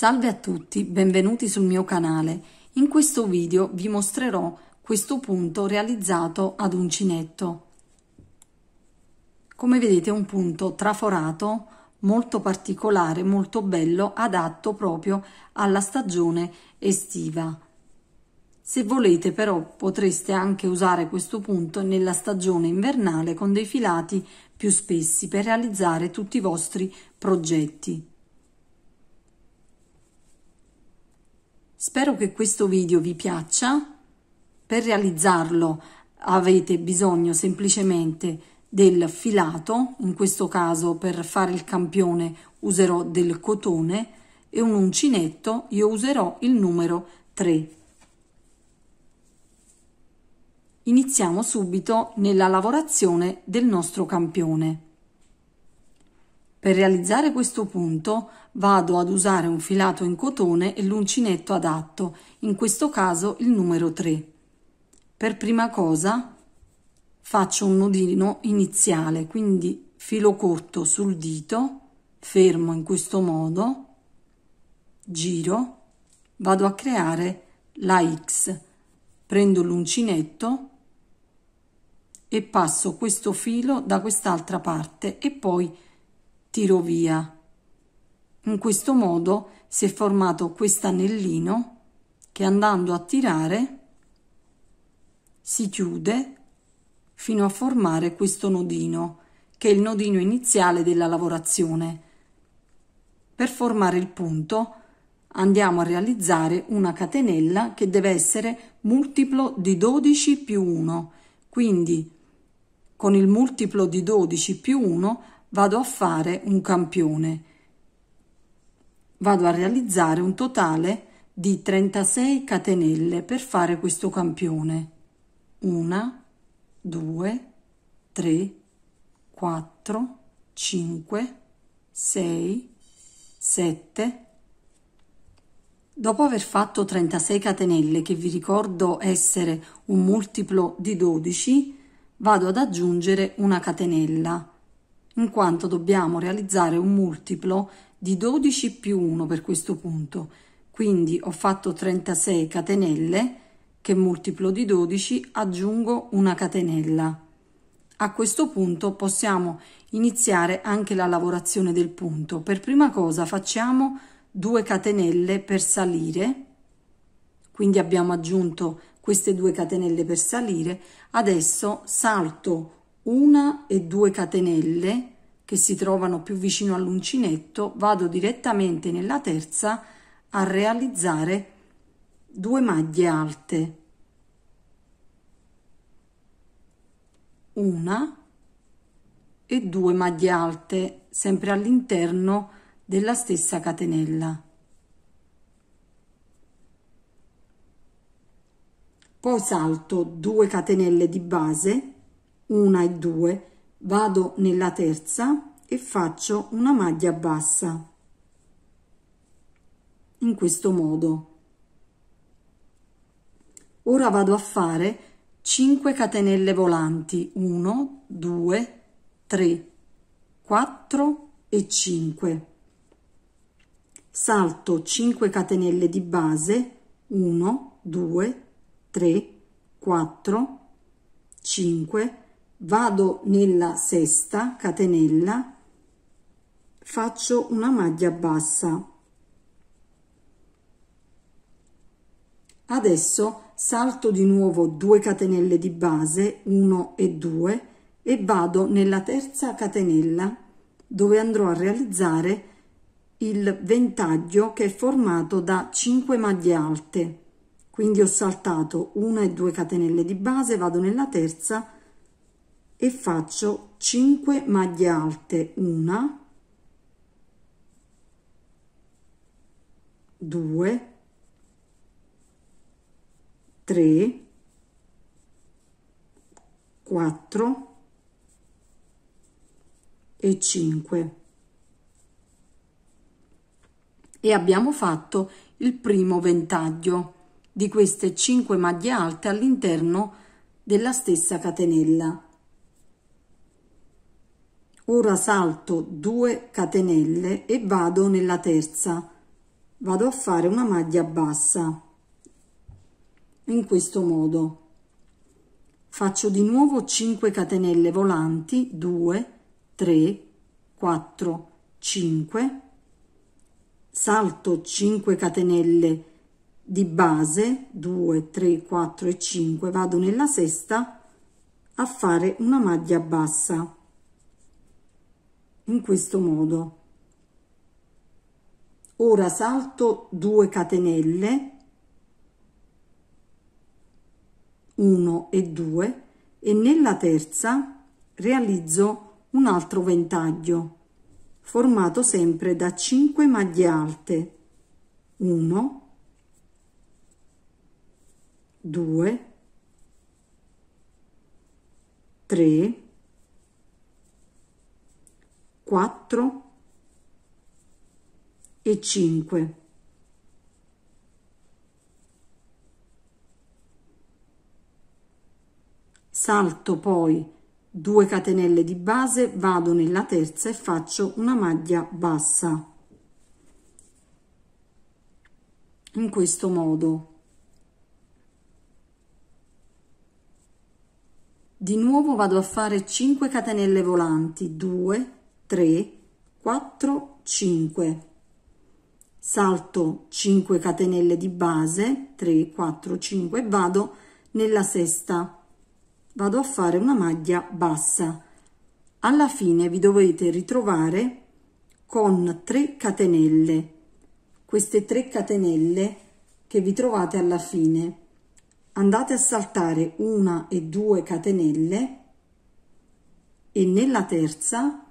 Salve a tutti, benvenuti sul mio canale. In questo video vi mostrerò questo punto realizzato ad uncinetto. Come vedete è un punto traforato molto particolare, molto bello, adatto proprio alla stagione estiva. Se volete però potreste anche usare questo punto nella stagione invernale con dei filati più spessi per realizzare tutti i vostri progetti. Spero che questo video vi piaccia. Per realizzarlo avete bisogno semplicemente del filato, in questo caso per fare il campione userò del cotone e un uncinetto, io userò il numero 3. Iniziamo subito nella lavorazione del nostro campione. Per realizzare questo punto vado ad usare un filato in cotone e l'uncinetto adatto, in questo caso il numero 3. Per prima cosa faccio un nodino iniziale, quindi filo corto sul dito, fermo in questo modo, giro, vado a creare la X, prendo l'uncinetto e passo questo filo da quest'altra parte e poi tiro via. In questo modo si è formato questo anellino che andando a tirare si chiude fino a formare questo nodino che è il nodino iniziale della lavorazione. Per formare il punto andiamo a realizzare una catenella che deve essere multiplo di 12 più 1, quindi con il multiplo di 12 più 1 vado a fare un campione. Vado a realizzare un totale di 36 catenelle per fare questo campione. 1, 2, 3, 4, 5, 6, 7. Dopo aver fatto 36 catenelle, che vi ricordo essere un multiplo di 12, vado ad aggiungere una catenella, in quanto dobbiamo realizzare un multiplo di 12 più 1 per questo punto. Quindi ho fatto 36 catenelle, che multiplo di 12, aggiungo una catenella. A questo punto possiamo iniziare anche la lavorazione del punto. Per prima cosa facciamo 2 catenelle per salire, quindi abbiamo aggiunto queste due catenelle per salire adesso salto una e due catenelle che si trovano più vicino all'uncinetto vado direttamente nella terza a realizzare due maglie alte una e due maglie alte sempre all'interno della stessa catenella poi salto 2 catenelle di base una e 2 vado nella terza e faccio una maglia bassa in questo modo ora vado a fare 5 catenelle volanti 1 2 3 4 e 5 salto 5 catenelle di base 1 2 3, 4, 5, vado nella sesta catenella, faccio una maglia bassa. Adesso salto di nuovo 2 catenelle di base, 1 e 2, e vado nella terza catenella dove andrò a realizzare il ventaglio che è formato da 5 maglie alte quindi ho saltato una e due catenelle di base vado nella terza e faccio 5 maglie alte una 2 3 4 e 5 e abbiamo fatto il primo ventaglio di queste 5 maglie alte all'interno della stessa catenella. Ora salto 2 catenelle e vado nella terza. Vado a fare una maglia bassa. In questo modo faccio di nuovo 5 catenelle volanti 2 3 4 5 salto 5 catenelle di base 2 3 4 e 5 vado nella sesta a fare una maglia bassa in questo modo ora salto 2 catenelle 1 e 2 e nella terza realizzo un altro ventaglio formato sempre da 5 maglie alte 1 2, 3, 4 e 5. Salto poi 2 catenelle di base, vado nella terza e faccio una maglia bassa in questo modo Di nuovo vado a fare 5 catenelle volanti, 2, 3, 4, 5. Salto 5 catenelle di base, 3, 4, 5 vado nella sesta. Vado a fare una maglia bassa. Alla fine vi dovete ritrovare con 3 catenelle. Queste 3 catenelle che vi trovate alla fine andate a saltare una e due catenelle e nella terza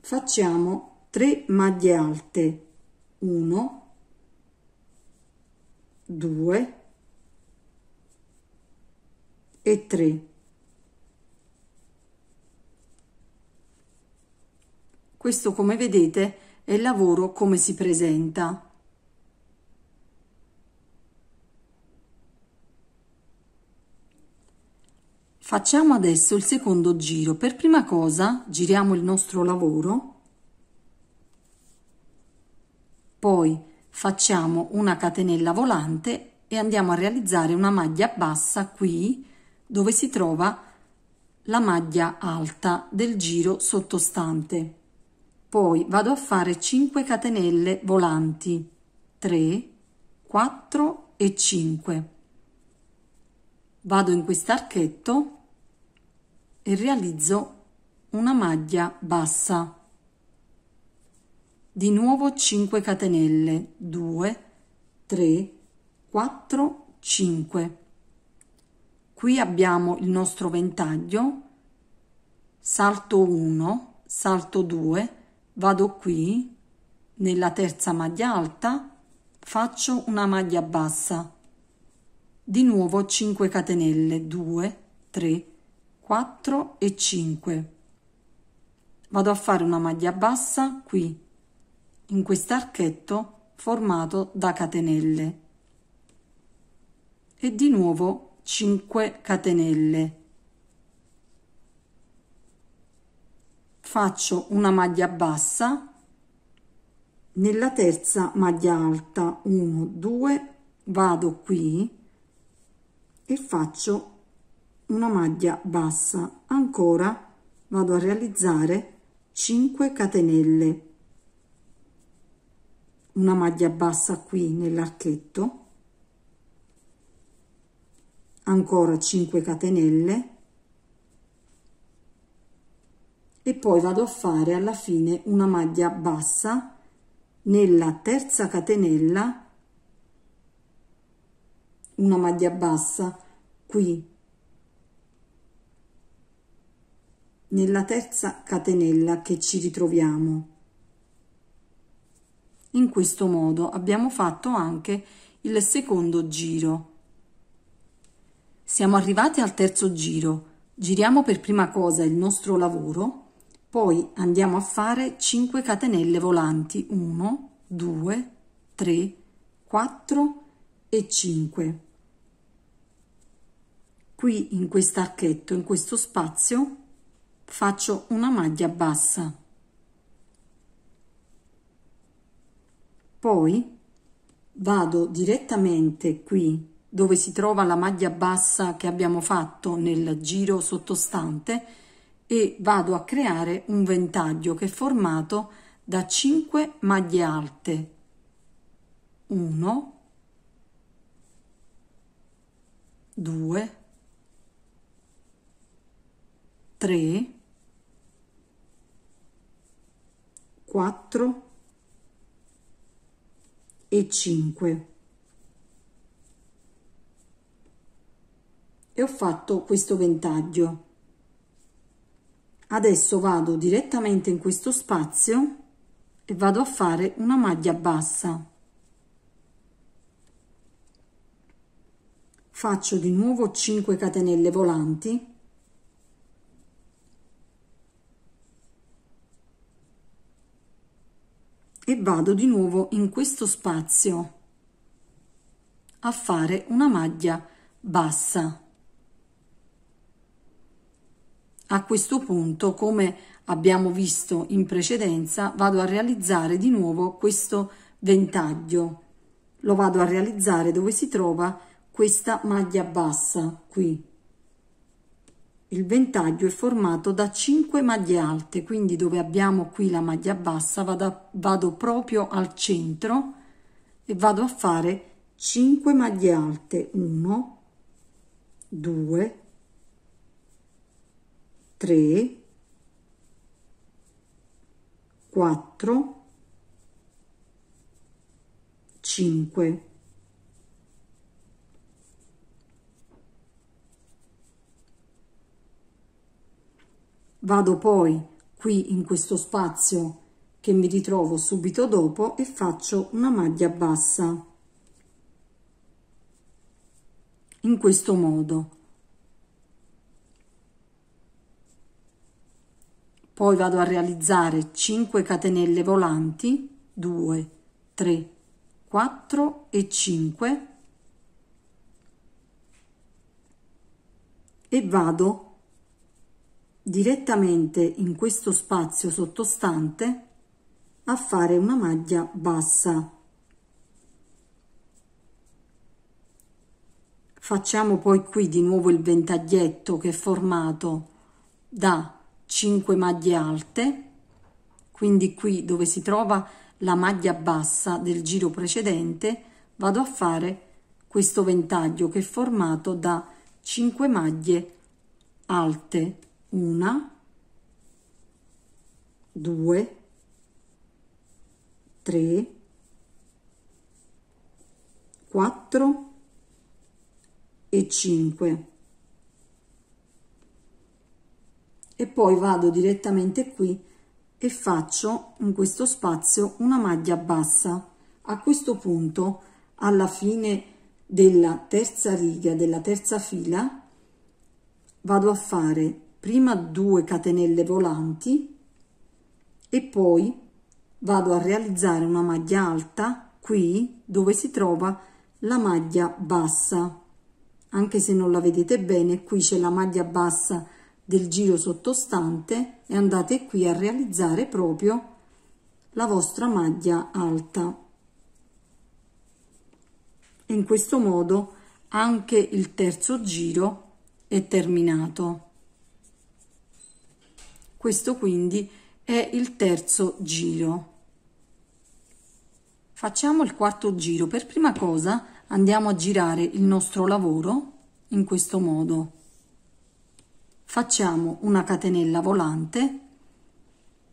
facciamo 3 maglie alte 1 2 e 3 questo come vedete è il lavoro come si presenta Facciamo adesso il secondo giro. Per prima cosa giriamo il nostro lavoro, poi facciamo una catenella volante e andiamo a realizzare una maglia bassa qui dove si trova la maglia alta del giro sottostante. Poi vado a fare 5 catenelle volanti, 3, 4 e 5 vado in quest'archetto e realizzo una maglia bassa di nuovo 5 catenelle 2 3 4 5 qui abbiamo il nostro ventaglio salto 1 salto 2 vado qui nella terza maglia alta faccio una maglia bassa di nuovo 5 catenelle 2 3 4 e 5 vado a fare una maglia bassa qui in quest'archetto formato da catenelle e di nuovo 5 catenelle faccio una maglia bassa nella terza maglia alta 1 2 vado qui e faccio una maglia bassa ancora vado a realizzare 5 catenelle una maglia bassa qui nell'archetto ancora 5 catenelle e poi vado a fare alla fine una maglia bassa nella terza catenella una maglia bassa qui nella terza catenella che ci ritroviamo in questo modo abbiamo fatto anche il secondo giro siamo arrivati al terzo giro giriamo per prima cosa il nostro lavoro poi andiamo a fare 5 catenelle volanti 1 2 3 4 e 5 qui in archetto, in questo spazio, faccio una maglia bassa. Poi vado direttamente qui dove si trova la maglia bassa che abbiamo fatto nel giro sottostante e vado a creare un ventaglio che è formato da 5 maglie alte 1 2 3, 4 e 5. E ho fatto questo ventaglio. Adesso vado direttamente in questo spazio e vado a fare una maglia bassa. Faccio di nuovo 5 catenelle volanti e vado di nuovo in questo spazio a fare una maglia bassa. A questo punto, come abbiamo visto in precedenza, vado a realizzare di nuovo questo ventaglio. Lo vado a realizzare dove si trova questa maglia bassa qui. Il ventaglio è formato da 5 maglie alte, quindi dove abbiamo qui la maglia bassa vado, vado proprio al centro e vado a fare 5 maglie alte 1 2 3 4 5 Vado poi qui in questo spazio che mi ritrovo subito dopo e faccio una maglia bassa in questo modo. Poi vado a realizzare 5 catenelle volanti, 2, 3, 4 e 5 e vado direttamente in questo spazio sottostante a fare una maglia bassa. Facciamo poi qui di nuovo il ventaglietto che è formato da 5 maglie alte, quindi qui dove si trova la maglia bassa del giro precedente vado a fare questo ventaglio che è formato da 5 maglie alte una, due, tre, quattro e cinque. E poi vado direttamente qui e faccio in questo spazio una maglia bassa. A questo punto, alla fine della terza riga della terza fila, vado a fare prima due catenelle volanti e poi vado a realizzare una maglia alta qui dove si trova la maglia bassa anche se non la vedete bene qui c'è la maglia bassa del giro sottostante e andate qui a realizzare proprio la vostra maglia alta in questo modo anche il terzo giro è terminato questo quindi è il terzo giro. Facciamo il quarto giro. Per prima cosa andiamo a girare il nostro lavoro in questo modo. Facciamo una catenella volante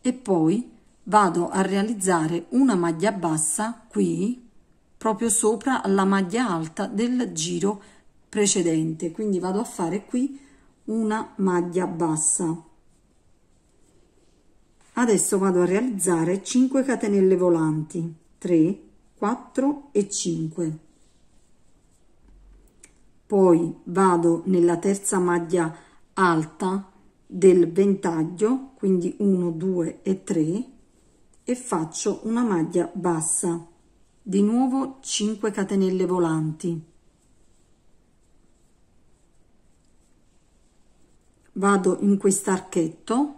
e poi vado a realizzare una maglia bassa qui proprio sopra la maglia alta del giro precedente quindi vado a fare qui una maglia bassa Adesso vado a realizzare 5 catenelle volanti, 3, 4 e 5. Poi vado nella terza maglia alta del ventaglio, quindi 1, 2 e 3, e faccio una maglia bassa. Di nuovo 5 catenelle volanti. Vado in quest'archetto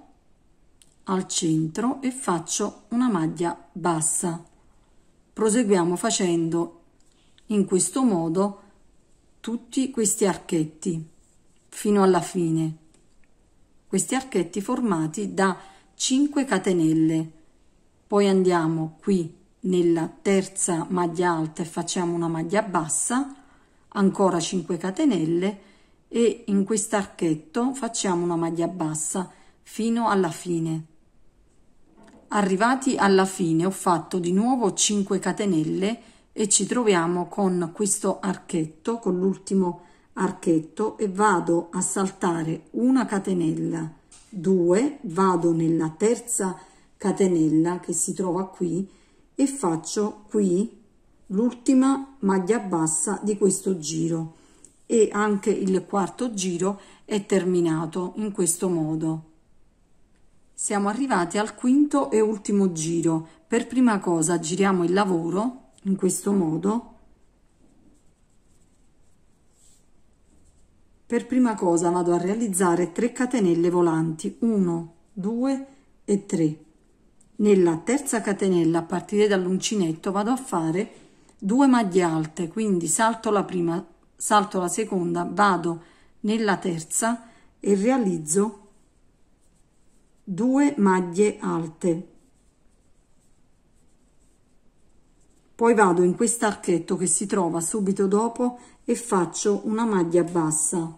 al centro e faccio una maglia bassa proseguiamo facendo in questo modo tutti questi archetti fino alla fine questi archetti formati da 5 catenelle poi andiamo qui nella terza maglia alta e facciamo una maglia bassa ancora 5 catenelle e in quest'archetto facciamo una maglia bassa fino alla fine Arrivati alla fine ho fatto di nuovo 5 catenelle e ci troviamo con questo archetto, con l'ultimo archetto e vado a saltare una catenella, 2, vado nella terza catenella che si trova qui e faccio qui l'ultima maglia bassa di questo giro e anche il quarto giro è terminato in questo modo siamo arrivati al quinto e ultimo giro. Per prima cosa giriamo il lavoro in questo modo. Per prima cosa vado a realizzare 3 catenelle volanti, 1, 2 e 3. Nella terza catenella, a partire dall'uncinetto, vado a fare 2 maglie alte, quindi salto la prima, salto la seconda, vado nella terza e realizzo due maglie alte poi vado in quest'archetto che si trova subito dopo e faccio una maglia bassa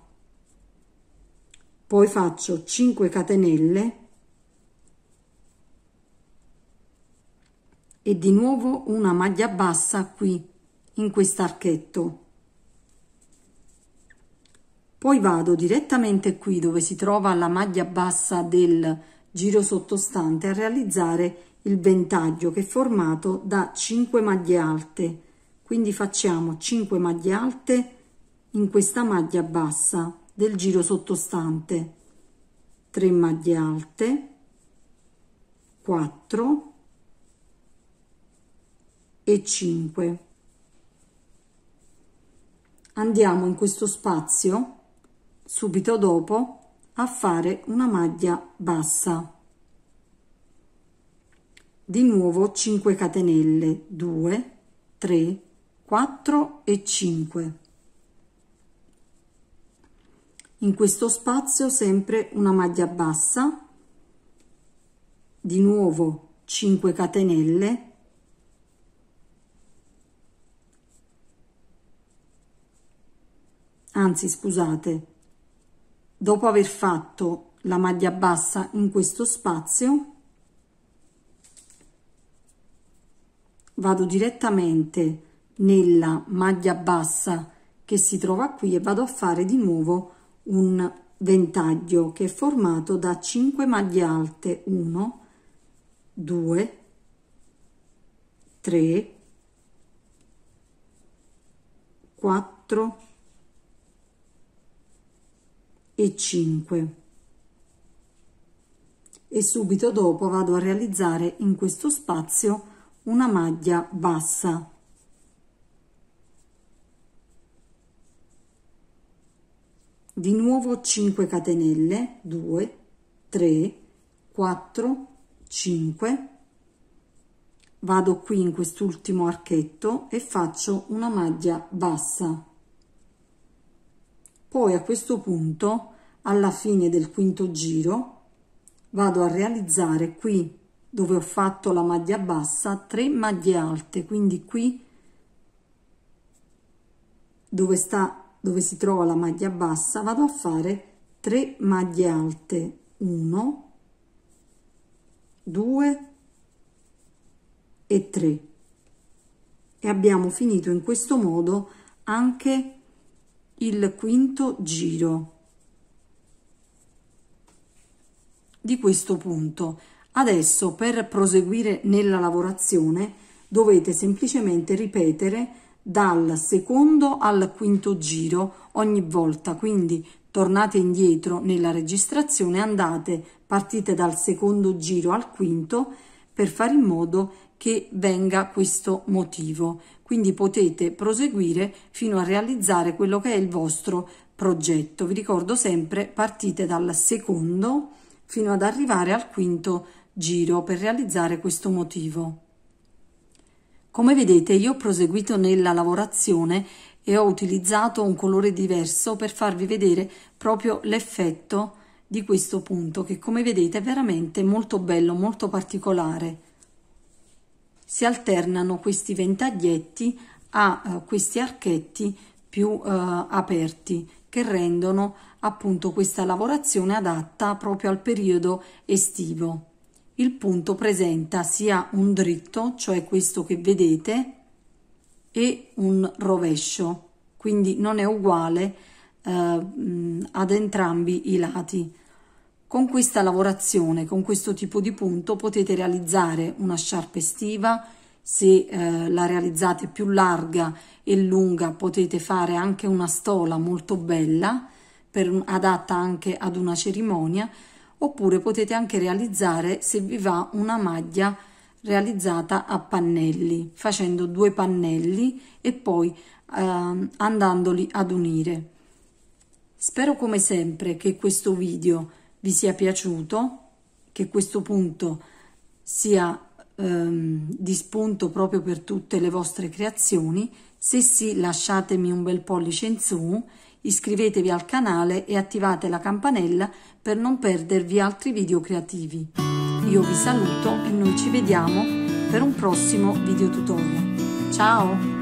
poi faccio 5 catenelle e di nuovo una maglia bassa qui in quest'archetto poi vado direttamente qui dove si trova la maglia bassa del giro sottostante a realizzare il ventaglio che è formato da 5 maglie alte quindi facciamo 5 maglie alte in questa maglia bassa del giro sottostante 3 maglie alte 4 e 5 andiamo in questo spazio subito dopo a fare una maglia bassa di nuovo 5 catenelle 2 3 4 e 5 in questo spazio sempre una maglia bassa di nuovo 5 catenelle anzi scusate dopo aver fatto la maglia bassa in questo spazio vado direttamente nella maglia bassa che si trova qui e vado a fare di nuovo un ventaglio che è formato da 5 maglie alte 1 2 3 4 e 5 e subito dopo vado a realizzare in questo spazio una maglia bassa di nuovo 5 catenelle 2 3 4 5 vado qui in quest'ultimo archetto e faccio una maglia bassa poi a questo punto alla fine del quinto giro vado a realizzare qui dove ho fatto la maglia bassa 3 maglie alte quindi qui dove sta dove si trova la maglia bassa vado a fare 3 maglie alte 1 2 e 3 e abbiamo finito in questo modo anche il quinto giro di questo punto. Adesso per proseguire nella lavorazione dovete semplicemente ripetere dal secondo al quinto giro ogni volta, quindi tornate indietro nella registrazione, andate, partite dal secondo giro al quinto per fare in modo che venga questo motivo. Quindi potete proseguire fino a realizzare quello che è il vostro progetto. Vi ricordo sempre partite dal secondo fino ad arrivare al quinto giro per realizzare questo motivo. Come vedete io ho proseguito nella lavorazione e ho utilizzato un colore diverso per farvi vedere proprio l'effetto di questo punto che come vedete è veramente molto bello, molto particolare. Si alternano questi ventaglietti a eh, questi archetti più eh, aperti che rendono appunto questa lavorazione adatta proprio al periodo estivo. Il punto presenta sia un dritto, cioè questo che vedete, e un rovescio, quindi non è uguale eh, ad entrambi i lati. Con questa lavorazione, con questo tipo di punto, potete realizzare una sciarpa estiva, se eh, la realizzate più larga e lunga potete fare anche una stola molto bella per, adatta anche ad una cerimonia oppure potete anche realizzare se vi va una maglia realizzata a pannelli facendo due pannelli e poi eh, andandoli ad unire spero come sempre che questo video vi sia piaciuto che questo punto sia ehm, di spunto proprio per tutte le vostre creazioni. Se sì, lasciatemi un bel pollice in su, iscrivetevi al canale e attivate la campanella per non perdervi altri video creativi. Io vi saluto e noi ci vediamo per un prossimo video tutorial. Ciao!